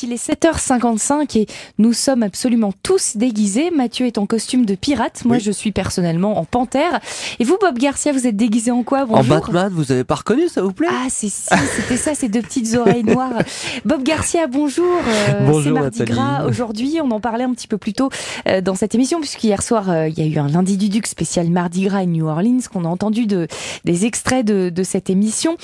Il est 7h55 et nous sommes absolument tous déguisés. Mathieu est en costume de pirate, moi je suis personnellement en panthère. Et vous, Bob Garcia, vous êtes déguisé en quoi En Batman, vous avez pas reconnu, ça vous plaît Ah, c'est c'était ça, ces deux petites oreilles noires. Bob Garcia, bonjour. Euh, bonjour. C'est Mardi Gras aujourd'hui. On en parlait un petit peu plus tôt euh, dans cette émission, puisqu'hier soir, euh, il y a eu un lundi du Duc spécial Mardi Gras et New Orleans, qu'on a entendu de, des extraits de, de cette émission.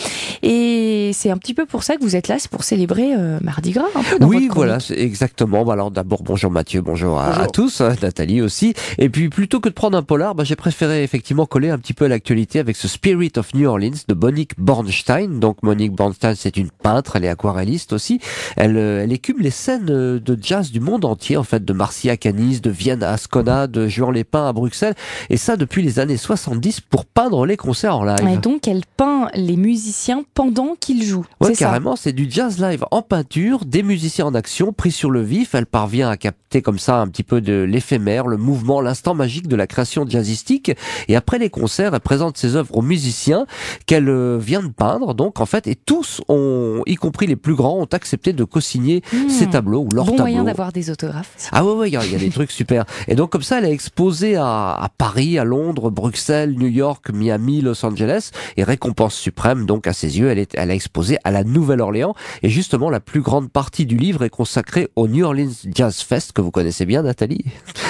Et c'est un petit peu pour ça que vous êtes là, c'est pour célébrer Mardi Gras. Un peu, oui, voilà, exactement. Bah, alors d'abord bonjour Mathieu, bonjour, À, tous, euh, Nathalie aussi. Et puis plutôt que de prendre un polar, bah, j'ai préféré effectivement coller un petit peu à l'actualité avec ce Spirit of New Orleans de Monique Bornstein. Donc Monique Bornstein, c'est une peintre, elle est aquarelliste aussi. Elle, euh, elle écume les scènes euh, de jazz du monde entier, en fait, de Marcy à Canis, de Vienne à Ascona, de juan les à Bruxelles. Et ça depuis les années 70 pour peindre les concerts en live. Et donc elle peint les musiciens pendant qu'ils jouent. Oui carrément, c'est du jazz live en peinture, des musiciens en action, prise sur le vif, elle parvient à capter comme ça un petit peu de l'éphémère, le mouvement, l'instant magique de la création jazzistique. Et après les concerts, elle présente ses œuvres aux musiciens qu'elle euh, vient de peindre, donc en fait, et tous ont, y compris les plus grands, ont accepté de co-signer hmm. tableaux ou leurs bon moyen d'avoir des autographes. Ah oui, il y, a des trucs super. Et donc comme ça, elle a exposé à, Paris, à Londres, Bruxelles, New York, Miami, Los Angeles, et récompense suprême, donc à ses yeux, elle, est, elle a exposé à la Nouvelle-Orléans, et justement la plus grande partie du livre est consacré au New Orleans Jazz Fest que vous connaissez bien, Nathalie.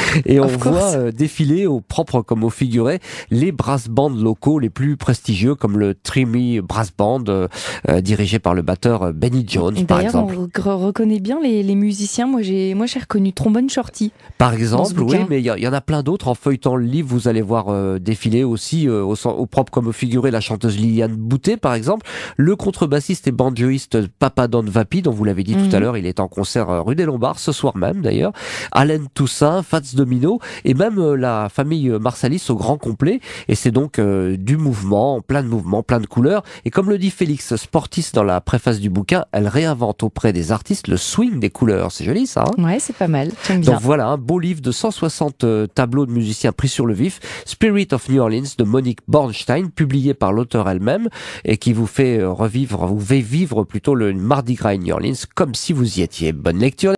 Et on voit euh, défiler au propre comme au figuré les brass bands locaux les plus prestigieux comme le Trimmy Brass Band euh, euh, dirigé par le batteur Benny Jones par exemple. on reconnaît bien les, musiciens. Moi j'ai moi j'ai reconnu trombone shorty. Par exemple, oui, mais il y, en a plein d'autres en feuilletant le livre, vous allez voir défiler aussi au, propre comme au figuré la chanteuse Liliane Boutet par exemple, le contrebassiste et banjoïste Papa Don Vapi dont vous l'avez dit tout mm. à l'heure, il est en concert rue des Lombards ce soir même d'ailleurs, Alain Toussaint, Fats Domino et même euh, la famille euh, Marsalis au grand complet. Et c'est donc euh, du mouvement, plein de mouvements, plein de couleurs. Et comme le dit Félix Sportis dans la préface du bouquin, elle réinvente auprès des artistes le swing des couleurs. C'est joli ça. Hein ouais, c'est pas mal. Bien. Donc voilà, un beau livre de 160 tableaux de musiciens pris sur le vif, Spirit of New Orleans de Monique Bornstein, publié par l'auteur elle-même et qui vous fait revivre, vous fait vivre plutôt le Mardi Gras New Orleans comme si vous y étiez. Bonne lecture.